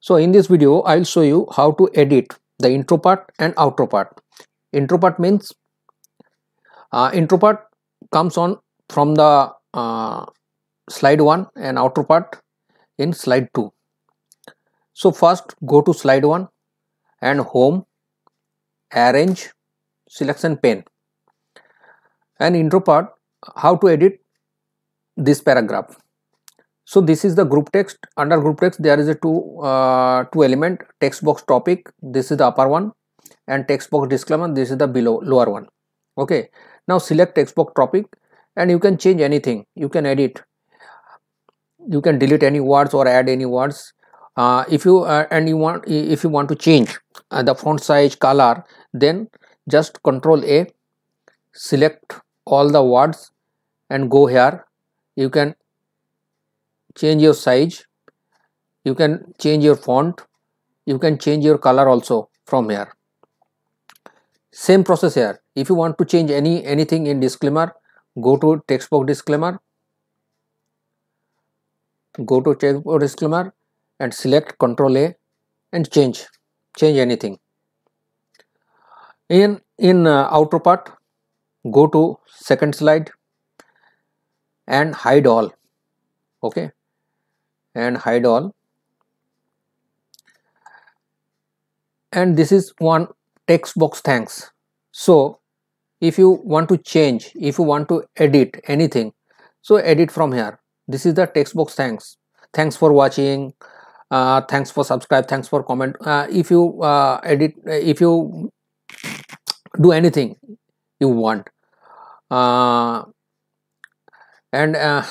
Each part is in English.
So in this video, I will show you how to edit the intro part and outro part. Intro part means uh, intro part comes on from the uh, slide 1 and outro part in slide 2. So first go to slide 1 and home, arrange, selection pane and intro part how to edit this paragraph so this is the group text under group text there is a two uh, two element text box topic this is the upper one and text box disclaimer this is the below lower one okay now select text box topic and you can change anything you can edit you can delete any words or add any words uh, if you uh, and you want if you want to change uh, the font size color then just control a select all the words and go here you can change your size you can change your font you can change your color also from here same process here if you want to change any anything in disclaimer go to text box disclaimer go to text disclaimer and select control a and change change anything in in uh, outer part go to second slide and hide all okay and hide all and this is one text box thanks so if you want to change if you want to edit anything so edit from here this is the text box thanks thanks for watching uh, thanks for subscribe thanks for comment uh, if you uh, edit if you do anything you want uh, and uh,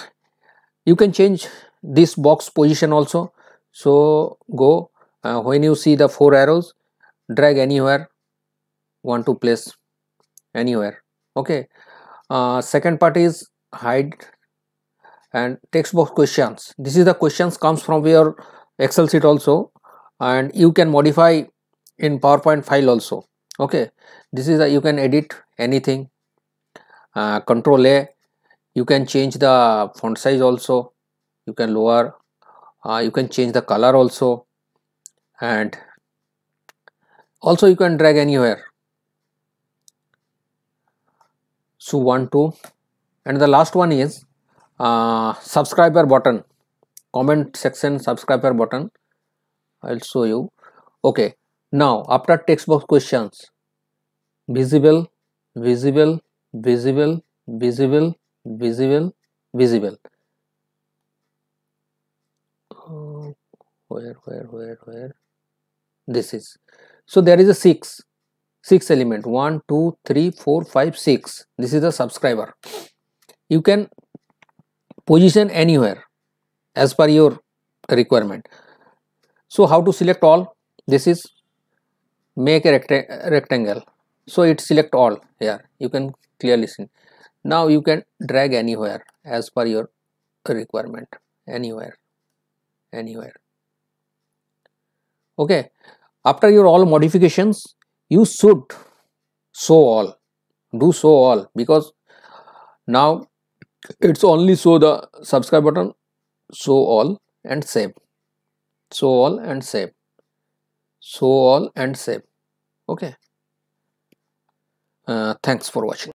you can change this box position also so go uh, when you see the four arrows drag anywhere want to place anywhere okay uh, second part is hide and text box questions this is the questions comes from your excel sheet also and you can modify in powerpoint file also okay this is a, you can edit anything uh, control a you can change the font size also you can lower uh, you can change the color also and also you can drag anywhere so one two and the last one is uh, subscriber button comment section subscriber button I'll show you okay now after text box questions visible visible visible visible visible visible where where where where this is so there is a 6 6 element One, two, three, four, five, six. this is the subscriber you can position anywhere as per your requirement so how to select all this is make a recta rectangle so it select all here you can clearly see now you can drag anywhere as per your requirement anywhere anywhere okay after your all modifications you should show all do show all because now it's only show the subscribe button show all and save show all and save show all and save okay uh, thanks for watching